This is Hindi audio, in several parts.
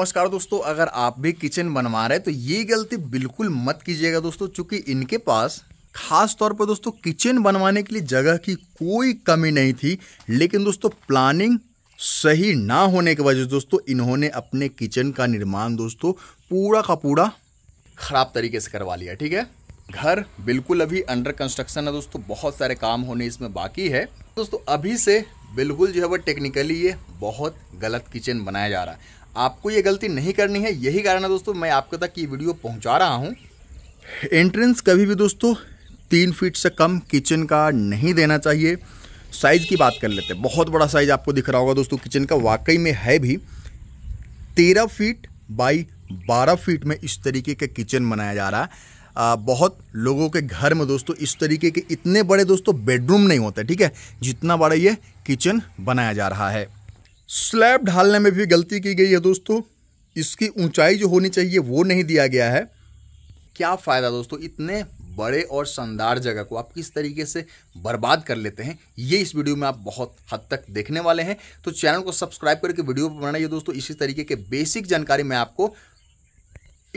नमस्कार दोस्तों अगर आप भी किचन बनवा रहे हैं तो ये गलती बिल्कुल मत कीजिएगा दोस्तों चूंकि इनके पास खास तौर पर दोस्तों किचन बनवाने के लिए जगह की कोई कमी नहीं थी लेकिन दोस्तों प्लानिंग सही ना होने के वजह से दोस्तों इन्होंने अपने किचन का निर्माण दोस्तों पूरा का पूरा खराब तरीके से करवा लिया ठीक है घर बिल्कुल अभी अंडर कंस्ट्रक्शन है दोस्तों बहुत सारे काम होने इसमें बाकी है दोस्तों अभी से बिल्कुल जो है वो टेक्निकली ये बहुत गलत किचन बनाया जा रहा है आपको ये गलती नहीं करनी है यही कारण है दोस्तों मैं आपके तक ये वीडियो पहुंचा रहा हूं एंट्रेंस कभी भी दोस्तों तीन फीट से कम किचन का नहीं देना चाहिए साइज़ की बात कर लेते हैं बहुत बड़ा साइज़ आपको दिख रहा होगा दोस्तों किचन का वाकई में है भी तेरह फीट बाई बारह फीट में इस तरीके का किचन बनाया जा रहा है आ, बहुत लोगों के घर में दोस्तों इस तरीके के इतने बड़े दोस्तों बेडरूम नहीं होते ठीक है जितना बड़ा ये किचन बनाया जा रहा है स्लैब ढालने में भी गलती की गई है दोस्तों इसकी ऊंचाई जो होनी चाहिए वो नहीं दिया गया है क्या फ़ायदा दोस्तों इतने बड़े और शानदार जगह को आप किस तरीके से बर्बाद कर लेते हैं ये इस वीडियो में आप बहुत हद तक देखने वाले हैं तो चैनल को सब्सक्राइब करके वीडियो पर बनाइए दोस्तों इसी तरीके के बेसिक जानकारी मैं आपको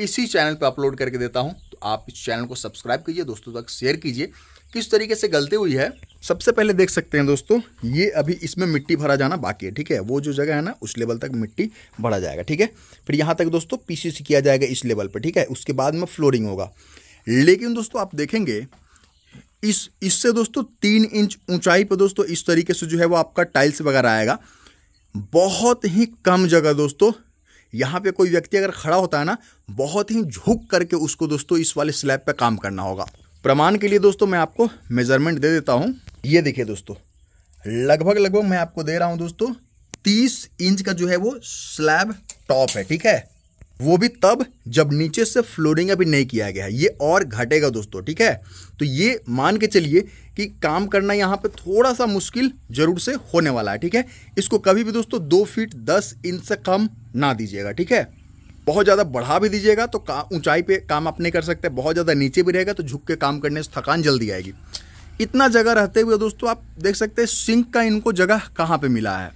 इसी चैनल पर अपलोड करके देता हूँ आप इस चैनल को सब्सक्राइब कीजिए दोस्तों तक शेयर कीजिए किस तरीके से गलती हुई है सबसे पहले देख सकते हैं दोस्तों ये अभी इसमें मिट्टी भरा जाना बाकी है ठीक है वो जो जगह है ना उस लेवल तक मिट्टी भरा जाएगा ठीक है फिर यहाँ तक दोस्तों पीसीसी किया जाएगा इस लेवल पर ठीक है उसके बाद में फ्लोरिंग होगा लेकिन दोस्तों आप देखेंगे इस इससे दोस्तों तीन इंच ऊंचाई पर दोस्तों इस तरीके से जो है वो आपका टाइल्स वगैरह आएगा बहुत ही कम जगह दोस्तों यहाँ पे कोई व्यक्ति अगर खड़ा होता है ना बहुत ही झुक करके उसको दोस्तों इस वाले स्लैब पे काम करना होगा प्रमाण के लिए दोस्तों मैं आपको मेजरमेंट दे देता हूँ ये देखिए दोस्तों लगभग लगभग मैं आपको दे रहा हूँ दोस्तों तीस इंच का जो है वो स्लैब टॉप है ठीक है वो भी तब जब नीचे से फ्लोरिंग अभी नहीं किया गया है ये और घटेगा दोस्तों ठीक है तो ये मान के चलिए कि काम करना यहाँ पे थोड़ा सा मुश्किल जरूर से होने वाला है ठीक है इसको कभी भी दोस्तों दो फीट दस इंच से कम ना दीजिएगा ठीक है बहुत ज़्यादा बढ़ा भी दीजिएगा तो ऊंचाई पे काम आप नहीं कर सकते बहुत ज़्यादा नीचे भी रहेगा तो झुक के काम करने से थकान जल्दी आएगी इतना जगह रहते हुए दोस्तों आप देख सकते हैं सिंक का इनको जगह कहाँ पर मिला है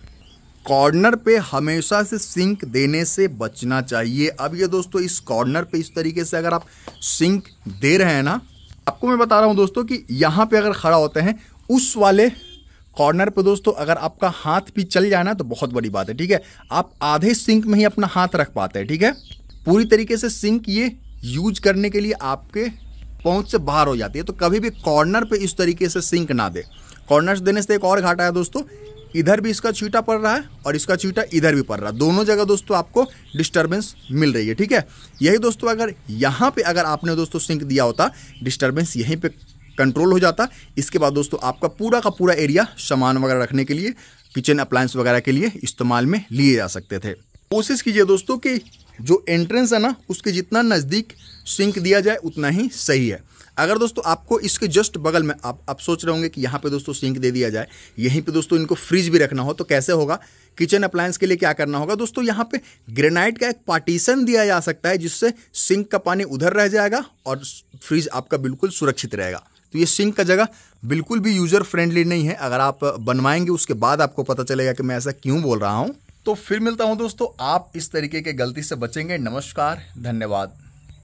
कॉर्नर पे हमेशा से सिंक देने से बचना चाहिए अब ये दोस्तों इस कॉर्नर पे इस तरीके से अगर आप सिंक दे रहे हैं ना आपको मैं बता रहा हूँ दोस्तों कि यहाँ पे अगर खड़ा होते हैं उस वाले कॉर्नर पे दोस्तों अगर आपका हाथ भी चल जाए ना तो बहुत बड़ी बात है ठीक है आप आधे सिंक में ही अपना हाथ रख पाते हैं ठीक है पूरी तरीके से सिंक ये यूज करने के लिए आपके पहुंच से बाहर हो जाती है तो कभी भी कॉर्नर पे इस तरीके से सिंक ना दे कॉर्नर देने से एक और घाटा है दोस्तों इधर भी इसका चीटा पड़ रहा है और इसका चीटा इधर भी पड़ रहा है दोनों जगह दोस्तों आपको डिस्टर्बेंस मिल रही है ठीक है यही दोस्तों अगर यहाँ पे अगर आपने दोस्तों सिंक दिया होता डिस्टर्बेंस यहीं पे कंट्रोल हो जाता इसके बाद दोस्तों आपका पूरा का पूरा एरिया सामान वगैरह रखने के लिए किचन अप्लायंस वगैरह के लिए इस्तेमाल में लिए जा सकते थे कोशिश कीजिए दोस्तों कि जो एंट्रेंस है ना उसके जितना नज़दीक सिंक दिया जाए उतना ही सही है अगर दोस्तों आपको इसके जस्ट बगल में आप आप सोच रहे होंगे कि यहाँ पे दोस्तों सिंक दे दिया जाए यहीं पे दोस्तों इनको फ्रिज भी रखना हो तो कैसे होगा किचन अप्लायंस के लिए क्या करना होगा दोस्तों यहाँ पे ग्रेनाइट का एक पार्टीशन दिया जा सकता है जिससे सिंक का पानी उधर रह जाएगा और फ्रिज आपका बिल्कुल सुरक्षित रहेगा तो ये सिंक का जगह बिल्कुल भी यूज़र फ्रेंडली नहीं है अगर आप बनवाएंगे उसके बाद आपको पता चलेगा कि मैं ऐसा क्यों बोल रहा हूँ तो फिर मिलता हूँ दोस्तों आप इस तरीके के गलती से बचेंगे नमस्कार धन्यवाद